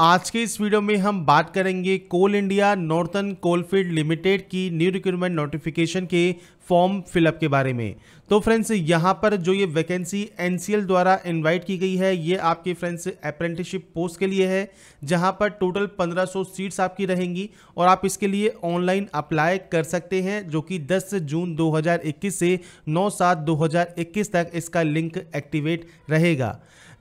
आज के इस वीडियो में हम बात करेंगे Coal India Northern Coalfield Limited की न्यू रिक्रूटमेंट नोटिफिकेशन के फॉर्म फिलअप के बारे में तो फ्रेंड्स यहाँ पर जो ये वैकेंसी एनसीएल द्वारा इनवाइट की गई है ये आपके फ्रेंड्स अप्रेंटिसशिप पोस्ट के लिए है जहाँ पर टोटल 1500 सीट्स आपकी रहेंगी और आप इसके लिए ऑनलाइन अप्लाई कर सकते हैं जो कि 10 जून 2021 से 9 सात 2021 तक इसका लिंक एक्टिवेट रहेगा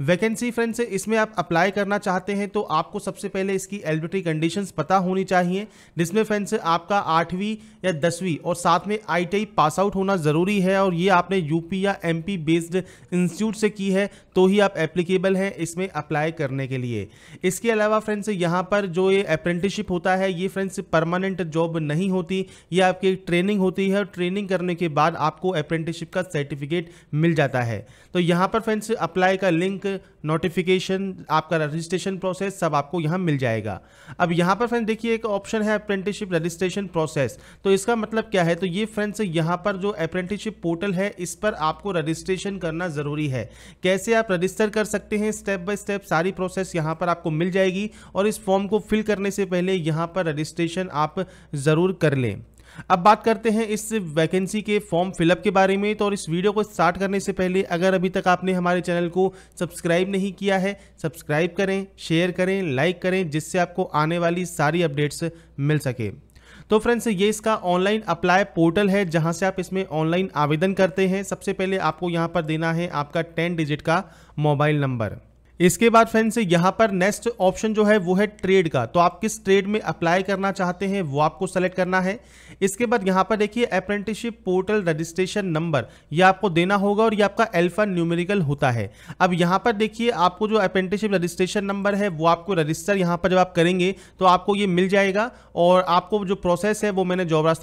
वैकेंसी फ्रेंड इसमें आप अप्लाई करना चाहते हैं तो आपको सबसे पहले इसकी एलिबिलिटी कंडीशन पता होनी चाहिए जिसमें फ्रेंड्स आपका आठवीं या दसवीं और साथ में आई पास आउट होना ज़रूरी है और ये आपने यूपी या एमपी बेस्ड इंस्टीट्यूट से की है तो ही आप एप्लीकेबल हैं इसमें अप्लाई करने के लिए इसके अलावा फ्रेंड्स यहाँ पर जो ये अप्रेंटिसशिप होता है ये फ्रेंड्स परमानेंट जॉब नहीं होती ये आपकी ट्रेनिंग होती है और ट्रेनिंग करने के बाद आपको अप्रेंटिसशिप का सर्टिफिकेट मिल जाता है तो यहाँ पर फ्रेंड्स अप्लाई का लिंक नोटिफिकेशन आपका रजिस्ट्रेशन प्रोसेस सब आपको यहाँ मिल जाएगा अब यहाँ पर फ्रेंड्स देखिए एक ऑप्शन है अप्रेंटिसशिप रजिस्ट्रेशन प्रोसेस तो इसका मतलब क्या है तो ये फ्रेंड्स यहाँ पर जो अप्रेंटिसशिप पोर्टल है इस पर आपको रजिस्ट्रेशन करना ज़रूरी है कैसे आप आप रजिस्टर कर सकते हैं स्टेप बाय स्टेप सारी प्रोसेस यहाँ पर आपको मिल जाएगी और इस फॉर्म को फिल करने से पहले यहाँ पर रजिस्ट्रेशन आप ज़रूर कर लें अब बात करते हैं इस वैकेंसी के फॉर्म फिलअप के बारे में तो और इस वीडियो को स्टार्ट करने से पहले अगर अभी तक आपने हमारे चैनल को सब्सक्राइब नहीं किया है सब्सक्राइब करें शेयर करें लाइक करें जिससे आपको आने वाली सारी अपडेट्स मिल सके तो फ्रेंड्स ये इसका ऑनलाइन अप्लाई पोर्टल है जहाँ से आप इसमें ऑनलाइन आवेदन करते हैं सबसे पहले आपको यहाँ पर देना है आपका टेन डिजिट का मोबाइल नंबर इसके बाद फ्रेंड्स यहाँ पर नेक्स्ट ऑप्शन जो है वो है ट्रेड का तो आप किस ट्रेड में अप्लाई करना चाहते हैं वो आपको सेलेक्ट करना है इसके बाद यहाँ पर देखिए अप्रेंटिसशिप पोर्टल रजिस्ट्रेशन नंबर ये आपको देना होगा और ये आपका एल्फा न्यूमेरिकल होता है अब यहाँ पर देखिए आपको जो अप्रेंटिसशिप रजिस्ट्रेशन नंबर है वो आपको रजिस्टर यहाँ पर जब आप करेंगे तो आपको ये मिल जाएगा और आपको जो प्रोसेस है वो मैंने जॉब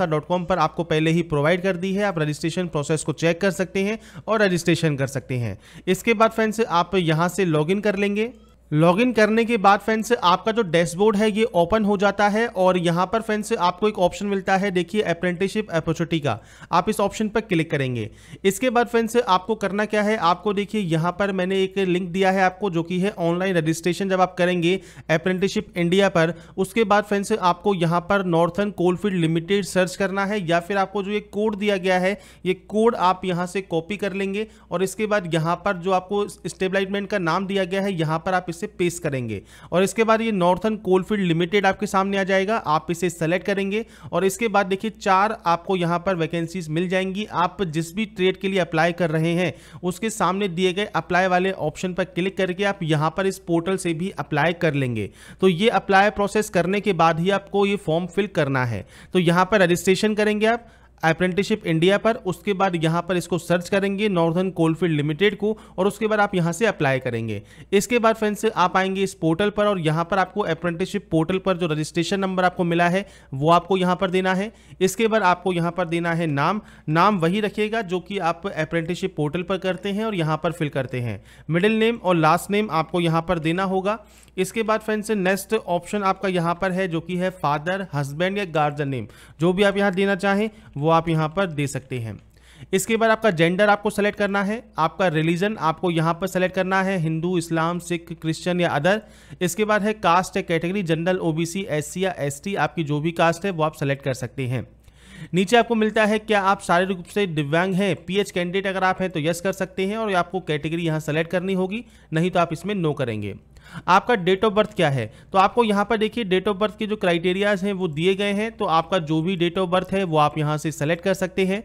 पर आपको पहले ही प्रोवाइड कर दी है आप रजिस्ट्रेशन प्रोसेस को चेक कर सकते हैं और रजिस्ट्रेशन कर सकते हैं इसके बाद फ्रेंड्स आप यहाँ से लॉग कर लेंगे लॉगिन करने के बाद फ्रेंड्स से आपका जो डैशबोर्ड है ये ओपन हो जाता है और यहाँ पर फ्रेंड्स से आपको एक ऑप्शन मिलता है देखिए अप्रेंटिसशिप अपॉर्चुनिटी का आप इस ऑप्शन पर क्लिक करेंगे इसके बाद फ्रेंड्स से आपको करना क्या है आपको देखिए यहाँ पर मैंने एक लिंक दिया है आपको जो कि है ऑनलाइन रजिस्ट्रेशन जब आप करेंगे अप्रेंटिसशिप इंडिया पर उसके बाद फ्रेंड्स से आपको यहाँ पर नॉर्थन कोलफील्ड लिमिटेड सर्च करना है या फिर आपको जो ये कोड दिया गया है ये कोड आप यहाँ से कॉपी कर लेंगे और इसके बाद यहाँ पर जो आपको स्टेबलाइटमेंट का नाम दिया गया है यहाँ पर आप इसे पेश करेंगे और इसके बाद ये नॉर्थन कोलफील्ड लिमिटेड आपके सामने आ जाएगा आप इसे सेलेक्ट करेंगे और इसके बाद देखिए चार आपको यहाँ पर वैकेंसीज मिल जाएंगी आप जिस भी ट्रेड के लिए अप्लाई कर रहे हैं उसके सामने दिए गए अप्लाई वाले ऑप्शन पर क्लिक करके आप यहाँ पर इस पोर्टल से भी अप्लाई कर लेंगे तो ये अप्लाई प्रोसेस करने के बाद ही आपको ये फॉर्म फिल करना है तो यहाँ पर रजिस्ट्रेशन करेंगे आप अप्रेंटिसशिप इंडिया पर उसके बाद यहाँ पर इसको सर्च करेंगे नॉर्थन कोलफील्ड लिमिटेड को और उसके बाद आप यहाँ से अप्लाई करेंगे इसके बाद फ्रेंड्स आप आएंगे इस पोर्टल पर और यहाँ पर आपको अप्रेंटिसशिप पोर्टल पर जो रजिस्ट्रेशन नंबर आपको मिला है वो आपको यहाँ पर देना है इसके बाद आपको यहाँ पर देना है नाम नाम वही रखिएगा जो कि आप अप्रेंटिसशिप पोर्टल पर करते हैं और यहाँ पर फिल करते हैं मिडिल नेम और लास्ट नेम आपको यहाँ पर देना होगा इसके बाद फ्रेंड्स नेक्स्ट ऑप्शन आपका यहाँ पर है जो कि है फादर हस्बैंड या गार्जियन नेम जो भी आप यहाँ देना चाहें वो वो आप यहाँ पर दे सकते हैं इसके बाद आपका जेंडर आपको सेलेक्ट करना है आपका रिलीजन आपको यहाँ पर सेलेक्ट करना है हिंदू इस्लाम सिख क्रिश्चियन या अदर इसके बाद है caste category general OBC SC या एसटी आपकी जो भी कास्ट है वो आप सेलेक्ट कर सकते हैं नीचे आपको मिलता है क्या आप सारे रूप से दिव्यांग हैं पीएच कैंडिडेट अगर आप हैं तो यस कर सकते हैं और आपको कैटेगरी यहाँ सेलेक्ट करनी होगी नहीं तो आप इसमें नो करेंगे आपका डेट ऑफ बर्थ क्या है तो आपको यहाँ पर देखिए डेट ऑफ बर्थ के जो क्राइटेरियाज हैं वो दिए गए हैं तो आपका जो भी डेट ऑफ बर्थ है वो आप यहाँ से सेलेक्ट कर सकते हैं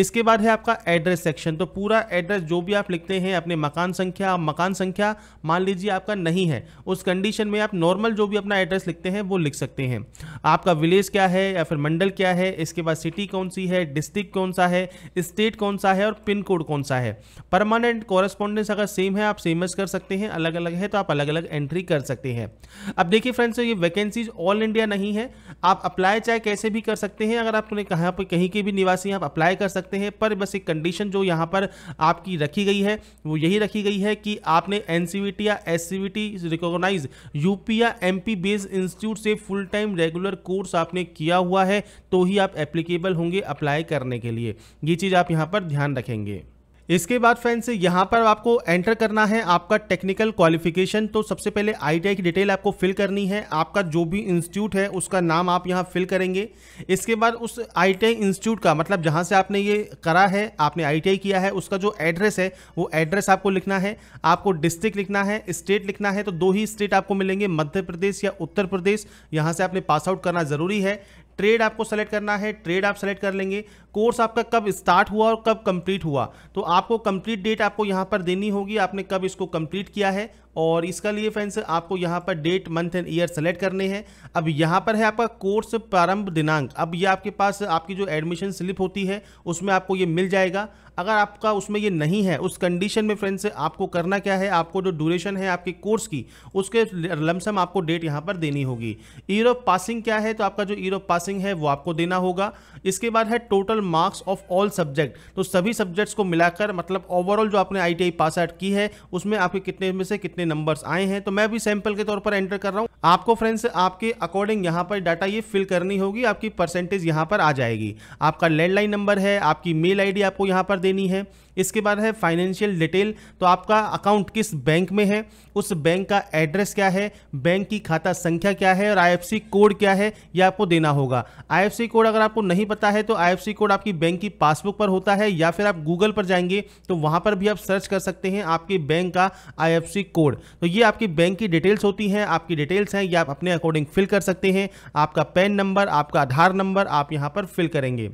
इसके बाद है आपका एड्रेस सेक्शन तो पूरा एड्रेस जो भी आप लिखते हैं अपने मकान संख्या मकान संख्या मान लीजिए आपका नहीं है उस कंडीशन में आप नॉर्मल जो भी अपना एड्रेस लिखते हैं वो लिख सकते हैं आपका विलेज क्या है या फिर मंडल क्या है इसके बाद सिटी कौन सी है डिस्ट्रिक्ट कौन सा है स्टेट कौन सा है और पिन कोड कौन सा है परमानेंट कॉरेस्पॉन्डेंस अगर सेम है आप सेमस कर सकते हैं अलग अलग है तो आप अलग अलग एंट्री कर सकते हैं अब देखिए फ्रेंड्स ये वैकेंसीज ऑल इंडिया नहीं है आप अप्लाई चाहे कैसे भी कर सकते हैं अगर आपने कहाँ पर कहीं के भी निवासी आप अप्लाई कर सकते हैं पर बस एक कंडीशन जो यहाँ पर आपकी रखी गई है वो यही रखी गई है कि आपने एन या एस रिकॉग्नाइज यूपी या एमपी बेस्ड इंस्टीट्यूट से फुल टाइम रेगुलर अगर कोर्स आपने किया हुआ है तो ही आप एप्लीकेबल होंगे अप्लाई करने के लिए ये चीज़ आप यहाँ पर ध्यान रखेंगे इसके बाद फ्रेंड्स यहाँ पर आपको एंटर करना है आपका टेक्निकल क्वालिफिकेशन तो सबसे पहले आईटीआई की डिटेल आपको फिल करनी है आपका जो भी इंस्टीट्यूट है उसका नाम आप यहाँ फिल करेंगे इसके बाद उस आईटीआई इंस्टीट्यूट का मतलब जहाँ से आपने ये करा है आपने आईटीआई किया है उसका जो एड्रेस है वो एड्रेस आपको लिखना है आपको डिस्ट्रिक्ट लिखना है स्टेट लिखना है तो दो ही स्टेट आपको मिलेंगे मध्य प्रदेश या उत्तर प्रदेश यहाँ से आपने पास आउट करना ज़रूरी है ट्रेड आपको सेलेक्ट करना है ट्रेड आप सेलेक्ट कर लेंगे कोर्स आपका कब स्टार्ट हुआ और कब कंप्लीट हुआ तो आपको कंप्लीट डेट आपको यहाँ पर देनी होगी आपने कब इसको कंप्लीट किया है और इसका लिए फ्रेंड्स आपको यहाँ पर date month and year select करने हैं अब यहाँ पर है आपका कोर्स प्रारंभ दिनांक अब ये आपके पास आपकी जो एडमिशन स्लिप होती है उसमें आपको ये मिल जाएगा अगर आपका उसमें ये नहीं है उस कंडीशन में फ्रेंड्स आपको करना क्या है आपको जो ड्यूरेशन है आपके कोर्स की उसके लमसम आपको डेट यहाँ पर देनी होगी ईयर ऑफ पासिंग क्या है तो आपका जो ईयर ऑफ पासिंग है वो आपको देना होगा इसके बाद है total marks of all subject तो सभी सब्जेक्ट्स को मिलाकर मतलब ओवरऑल जो आपने आई पास आउट की है उसमें आपके कितने में से कितने नंबर्स आए हैं तो मैं भी सैंपल के तौर पर एंटर कर रहा हूँ आपको फ्रेंड्स आपके अकॉर्डिंग यहाँ पर डाटा ये फिल करनी होगी आपकी परसेंटेज यहाँ पर आ जाएगी आपका लैंडलाइन नंबर है आपकी मेल आई आपको यहाँ पर देनी है इसके बाद है फाइनेंशियल डिटेल तो आपका अकाउंट किस बैंक में है उस बैंक का एड्रेस क्या है बैंक की खाता संख्या क्या है और आईएफसी कोड क्या है ये आपको देना होगा आईएफसी कोड अगर आपको नहीं पता है तो आईएफसी कोड आपकी बैंक की पासबुक पर होता है या फिर आप गूगल पर जाएंगे तो वहां पर भी आप सर्च कर सकते हैं आपके बैंक का आई कोड तो ये आपकी बैंक की डिटेल्स होती हैं आपकी डिटेल्स हैं ये आप अपने अकॉर्डिंग फिल कर सकते हैं आपका पैन नंबर आपका आधार नंबर आप यहाँ पर फिल करेंगे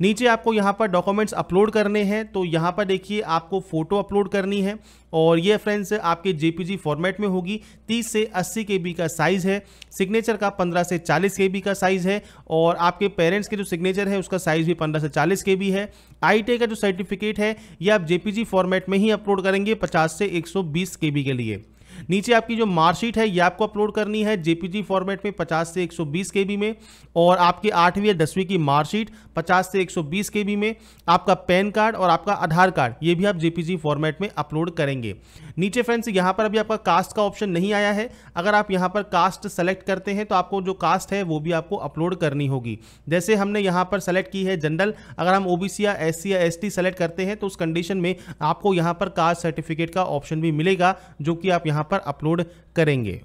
नीचे आपको यहाँ पर डॉक्यूमेंट्स अपलोड करने हैं तो यहाँ पर देखिए आपको फ़ोटो अपलोड करनी है और ये फ्रेंड्स आपके जेपीजी फॉर्मेट में होगी 30 से 80 के का साइज़ है सिग्नेचर का 15 से 40 के का साइज़ है और आपके पेरेंट्स के जो सिग्नेचर है उसका साइज़ भी 15 से 40 के है आई का जो सर्टिफिकेट है ये आप जेपीजी फॉर्मेट में ही अपलोड करेंगे पचास से एक सौ के लिए नीचे आपकी जो मार्कशीट है ये आपको अपलोड करनी है जेपीजी फॉर्मेट में 50 से 120 केबी में और आपकी आठवीं या दसवीं की मार्कशीट 50 से 120 केबी में आपका पैन कार्ड और आपका आधार कार्ड ये भी आप जेपीजी फॉर्मेट में अपलोड करेंगे नीचे फ्रेंड्स यहाँ पर अभी आपका कास्ट का ऑप्शन नहीं आया है अगर आप यहाँ पर कास्ट सेलेक्ट करते हैं तो आपको जो कास्ट है वो भी आपको अपलोड करनी होगी जैसे हमने यहाँ पर सेलेक्ट की है जनरल अगर हम ओबीसी या एस या एस सेलेक्ट करते हैं तो उस कंडीशन में आपको यहाँ पर कास्ट सर्टिफिकेट का ऑप्शन भी मिलेगा जो कि आप यहाँ पर अपलोड करेंगे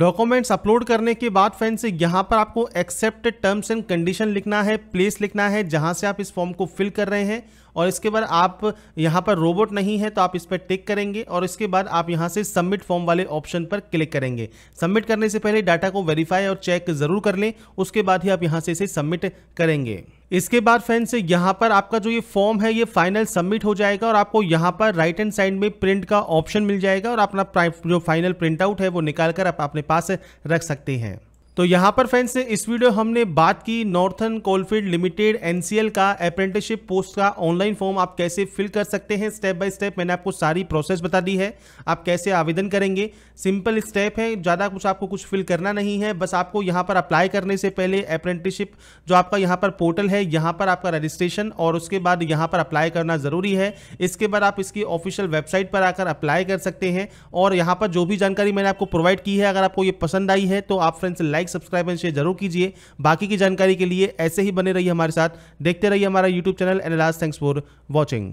डॉक्यूमेंट्स अपलोड करने के बाद फ्रेंड्स यहाँ पर आपको एक्सेप्ट टर्म्स एंड कंडीशन लिखना है प्लेस लिखना है जहाँ से आप इस फॉर्म को फिल कर रहे हैं और इसके बाद आप यहाँ पर रोबोट नहीं है तो आप इस पर टिक करेंगे और इसके बाद आप यहाँ से सबमिट फॉर्म वाले ऑप्शन पर क्लिक करेंगे सबमिट करने से पहले डाटा को वेरीफाई और चेक ज़रूर कर लें उसके बाद ही आप यहाँ से इसे सबमिट करेंगे इसके बाद फ्रेंड्स यहाँ पर आपका जो ये फॉर्म है ये फाइनल सबमिट हो जाएगा और आपको यहाँ पर राइट हैंड साइड में प्रिंट का ऑप्शन मिल जाएगा और अपना जो फाइनल प्रिंट आउट है वो निकाल कर आप अपने पास रख सकते हैं तो यहाँ पर फ्रेंड्स इस वीडियो हमने बात की नॉर्थन कोलफील्ड लिमिटेड एनसीएल का अप्रेंटिसशिप पोस्ट का ऑनलाइन फॉर्म आप कैसे फिल कर सकते हैं स्टेप बाय स्टेप मैंने आपको सारी प्रोसेस बता दी है आप कैसे आवेदन करेंगे सिंपल स्टेप है ज़्यादा कुछ आपको कुछ फिल करना नहीं है बस आपको यहाँ पर अप्लाई करने से पहले अप्रेंटिसशिप जो आपका यहाँ पर पोर्टल है यहाँ पर आपका रजिस्ट्रेशन और उसके बाद यहाँ पर अप्लाई करना ज़रूरी है इसके बाद आप इसकी ऑफिशियल वेबसाइट पर आकर अप्लाई कर सकते हैं और यहाँ पर जो भी जानकारी मैंने आपको प्रोवाइड की है अगर आपको ये पसंद आई है तो आप friends like like subscribe and share जरूर कीजिए बाकी की जानकारी के लिए ऐसे ही बने रहिए हमारे साथ देखते रहिए हमारा YouTube channel and last thanks for watching